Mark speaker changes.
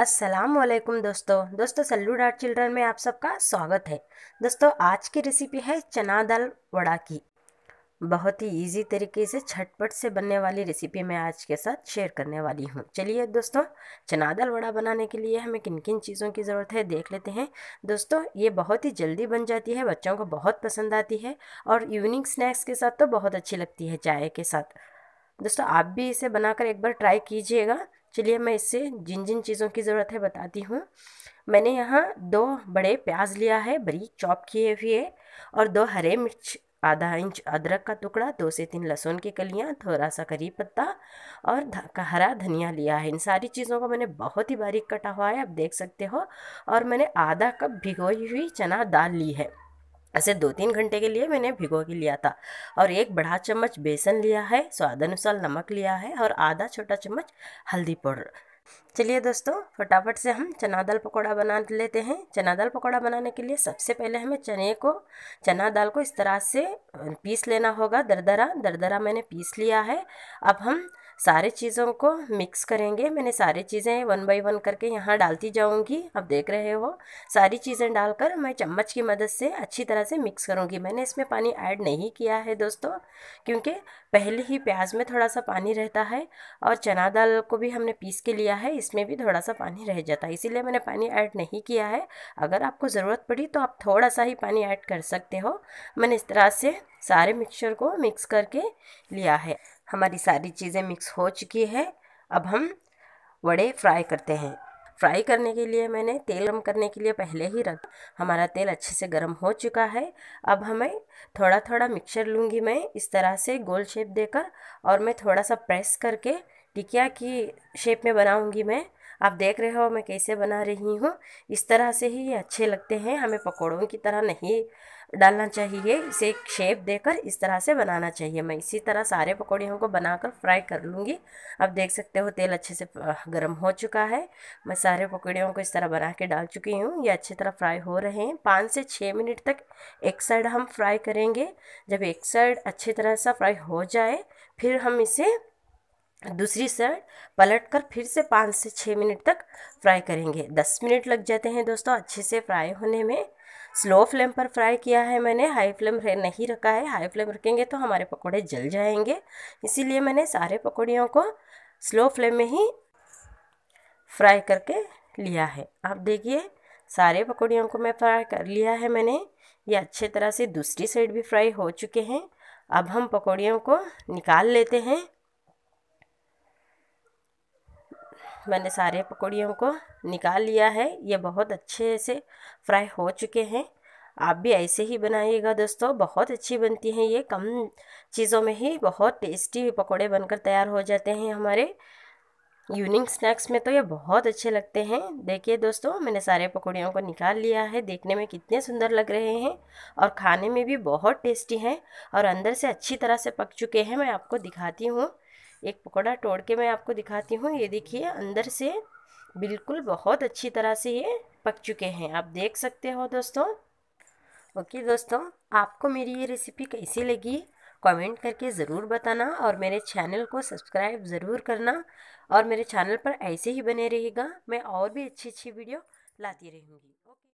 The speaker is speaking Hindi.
Speaker 1: अस्सलाम वालेकुम दोस्तों दोस्तों सल्लू डाट चिल्ड्रन में आप सबका स्वागत है दोस्तों आज की रेसिपी है चना दाल वड़ा की बहुत ही इजी तरीके से छटपट से बनने वाली रेसिपी मैं आज के साथ शेयर करने वाली हूँ चलिए दोस्तों चना दाल वड़ा बनाने के लिए हमें किन किन चीज़ों की ज़रूरत है देख लेते हैं दोस्तों ये बहुत ही जल्दी बन जाती है बच्चों को बहुत पसंद आती है और इवनिंग स्नैक्स के साथ तो बहुत अच्छी लगती है चाय के साथ दोस्तों आप भी इसे बनाकर एक बार ट्राई कीजिएगा चलिए मैं इससे जिन जिन चीज़ों की ज़रूरत है बताती हूँ मैंने यहाँ दो बड़े प्याज लिया है बरी चॉप किए हुए और दो हरे मिर्च आधा इंच अदरक का टुकड़ा दो से तीन लहसुन की कलियाँ थोड़ा सा करी पत्ता और हरा धनिया लिया है इन सारी चीज़ों को मैंने बहुत ही बारीक कटा हुआ है आप देख सकते हो और मैंने आधा कप भिगोई हुई चना दाल ली है ऐसे दो तीन घंटे के लिए मैंने भिगो के लिया था और एक बड़ा चम्मच बेसन लिया है स्वाद अनुसार नमक लिया है और आधा छोटा चम्मच हल्दी पाउडर चलिए दोस्तों फटाफट से हम चना दाल पकौड़ा बना लेते हैं चना दाल पकौड़ा बनाने के लिए सबसे पहले हमें चने को चना दाल को इस तरह से पीस लेना होगा दरदरा दरदरा मैंने पीस लिया है अब हम सारे चीज़ों को मिक्स करेंगे मैंने सारी चीज़ें वन बाई वन करके यहाँ डालती जाऊँगी आप देख रहे हो सारी चीज़ें डालकर मैं चम्मच की मदद से अच्छी तरह से मिक्स करूँगी मैंने इसमें पानी ऐड नहीं किया है दोस्तों क्योंकि पहले ही प्याज में थोड़ा सा पानी रहता है और चना दाल को भी हमने पीस के लिया है इसमें भी थोड़ा सा पानी रह जाता है इसीलिए मैंने पानी ऐड नहीं किया है अगर आपको ज़रूरत पड़ी तो आप थोड़ा सा ही पानी ऐड कर सकते हो मैंने इस तरह से सारे मिक्सचर को मिक्स करके लिया है हमारी सारी चीज़ें मिक्स हो चुकी है अब हम वड़े फ्राई करते हैं फ्राई करने के लिए मैंने तेल गर्म करने के लिए पहले ही रख हमारा तेल अच्छे से गर्म हो चुका है अब हमें थोड़ा थोड़ा मिक्सचर लूँगी मैं इस तरह से गोल शेप देकर और मैं थोड़ा सा प्रेस करके टिकिया की शेप में बनाऊँगी मैं आप देख रहे हो मैं कैसे बना रही हूँ इस तरह से ही ये अच्छे लगते हैं हमें पकौड़ों की तरह नहीं डालना चाहिए इसे एक शेप देकर इस तरह से बनाना चाहिए मैं इसी तरह सारे पकौड़ियों को बनाकर फ्राई कर लूँगी आप देख सकते हो तेल अच्छे से गर्म हो चुका है मैं सारे पकौड़ियों को इस तरह बना के डाल चुकी हूँ ये अच्छी तरह फ्राई हो रहे हैं पाँच से छः मिनट तक एक साइड हम फ्राई करेंगे जब एक साइड अच्छी तरह सा फ्राई हो जाए फिर हम इसे दूसरी साइड पलटकर फिर से पाँच से छः मिनट तक फ्राई करेंगे दस मिनट लग जाते हैं दोस्तों अच्छे से फ्राई होने में स्लो फ्लेम पर फ्राई किया है मैंने हाई फ्लेम नहीं रखा है हाई फ्लेम रखेंगे तो हमारे पकौड़े जल जाएंगे इसीलिए मैंने सारे पकौड़ियों को स्लो फ्लेम में ही फ्राई करके लिया है आप देखिए सारे पकौड़ियों को मैं फ्राई कर लिया है मैंने ये अच्छे तरह से दूसरी साइड भी फ्राई हो चुके हैं अब हम पकौड़ियों को निकाल लेते हैं मैंने सारे पकौड़ियों को निकाल लिया है ये बहुत अच्छे से फ्राई हो चुके हैं आप भी ऐसे ही बनाइएगा दोस्तों बहुत अच्छी बनती हैं ये कम चीज़ों में ही बहुत टेस्टी पकौड़े बनकर तैयार हो जाते हैं हमारे यूनिक स्नैक्स में तो ये बहुत अच्छे लगते हैं देखिए दोस्तों मैंने सारे पकौड़ियों को निकाल लिया है देखने में कितने सुंदर लग रहे हैं और खाने में भी बहुत टेस्टी हैं और अंदर से अच्छी तरह से पक चुके हैं मैं आपको दिखाती हूँ एक पकौड़ा तोड़ के मैं आपको दिखाती हूँ ये देखिए अंदर से बिल्कुल बहुत अच्छी तरह से ये पक चुके हैं आप देख सकते हो दोस्तों ओके दोस्तों आपको मेरी ये रेसिपी कैसी लगी कमेंट करके ज़रूर बताना और मेरे चैनल को सब्सक्राइब ज़रूर करना और मेरे चैनल पर ऐसे ही बने रहेगा मैं और भी अच्छी अच्छी वीडियो लाती रहूँगी ओके